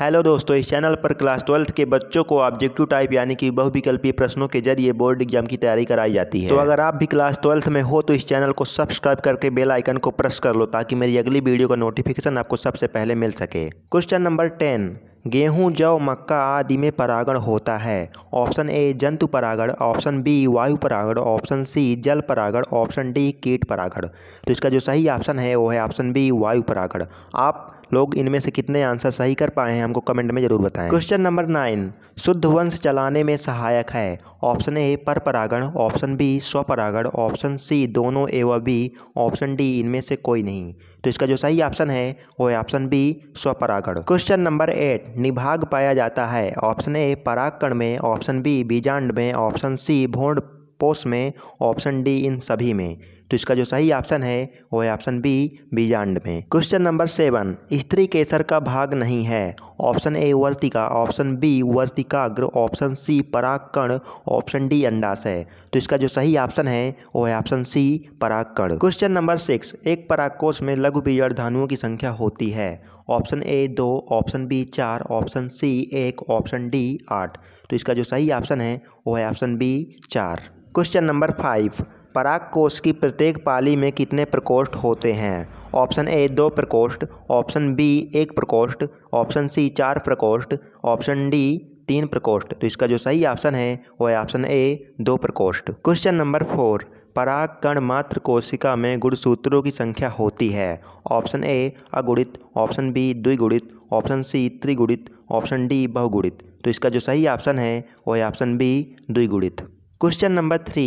hello दोस्तों इस channel पर क्लास ट्वेल्थ के बच्चों को ऑब्जेक्टिव टाइप यानी कि बहुविकल्पीय प्रश्नों के जरिए बोर्ड एग्जाम की तैयारी कराई जाती है तो अगर आप भी क्लास ट्वेल्थ में हो तो इस चैनल को सब्सक्राइब करके बेल आइकन को प्रेस कर लो ताकि मेरी अगली वीडियो का नोटिफिकेशन आपको सबसे पहले मिल सके क्वेश्चन नंबर टेन गेहूं जौ मक्का आदि में परागण होता है ऑप्शन ए जंतु परागण ऑप्शन बी वायु परागण ऑप्शन सी जल परागण ऑप्शन डी कीट परागण तो इसका जो सही ऑप्शन है वो है ऑप्शन बी वायु परागण आप लोग इनमें से कितने आंसर सही कर पाए हैं हमको कमेंट में ज़रूर बताएं क्वेश्चन नंबर नाइन शुद्ध वंश चलाने में सहायक है ऑप्शन ए पर परागण ऑप्शन बी स्वपरागण ऑप्शन सी दोनों ए व बी ऑप्शन डी इनमें से कोई नहीं तो इसका जो सही ऑप्शन है वो है ऑप्शन बी स्वपरागण क्वेश्चन नंबर एट निभाग पाया जाता है ऑप्शन ए परागकण में ऑप्शन बी बीजांड में ऑप्शन सी भोंड पोस में ऑप्शन डी इन सभी में तो इसका जो सही ऑप्शन है वो है ऑप्शन बी बीजांड में क्वेश्चन नंबर सेवन स्त्री केसर का भाग नहीं है ऑप्शन ए वर्तिका ऑप्शन बी वर्तिकाग्र ऑप्शन सी पराकण ऑप्शन डी अंडाशय तो इसका जो सही ऑप्शन है वो है ऑप्शन सी पराकण क्वेश्चन नंबर सिक्स एक पराकोष में लघु बीजड़ धानुओं की संख्या होती है ऑप्शन ए दो ऑप्शन बी चार ऑप्शन सी एक ऑप्शन डी आठ तो इसका जो सही ऑप्शन है वो है ऑप्शन बी चार क्वेश्चन नंबर फाइव पराग कोष की प्रत्येक पाली में कितने प्रकोष्ठ होते हैं ऑप्शन ए दो प्रकोष्ठ ऑप्शन बी एक प्रकोष्ठ ऑप्शन सी चार प्रकोष्ठ ऑप्शन डी तीन प्रकोष्ठ तो इसका जो सही ऑप्शन है वह है ऑप्शन ए दो प्रकोष्ठ क्वेश्चन नंबर फोर पराग कण मात्र कोशिका में गुणसूत्रों की संख्या होती है ऑप्शन ए अगुणित ऑप्शन बी द्विगुणित ऑप्शन सी त्रिगुणित ऑप्शन डी बहुगुणित तो इसका जो सही ऑप्शन है वह है ऑप्शन बी द्विगुणित क्वेश्चन नंबर थ्री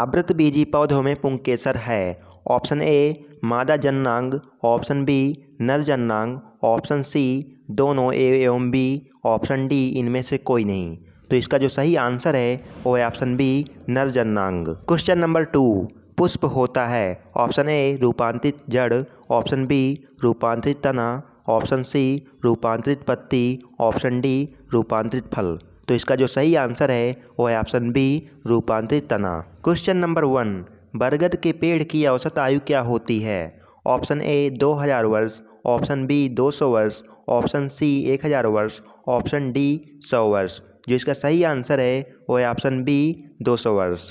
आवृत बीजी पौधों में पुंकेसर है ऑप्शन ए मादा जननांग ऑप्शन बी नर जननांग ऑप्शन सी दोनों ए एवं बी ऑप्शन डी इनमें से कोई नहीं तो इसका जो सही आंसर है वो है ऑप्शन बी नर जननांग क्वेश्चन नंबर टू पुष्प होता है ऑप्शन ए रूपांतरित जड़ ऑप्शन बी रूपांतरित तना ऑप्शन सी रूपांतरित पत्ती ऑप्शन डी रूपांतरित फल तो इसका जो सही आंसर है वो है ऑप्शन बी रूपांतरित तना क्वेश्चन नंबर वन बरगद के पेड़ की औसत आयु क्या होती है ऑप्शन ए 2000 वर्ष ऑप्शन बी 200 वर्ष ऑप्शन सी 1000 वर्ष ऑप्शन डी 100 वर्ष जो इसका सही आंसर है वो है ऑप्शन बी 200 वर्ष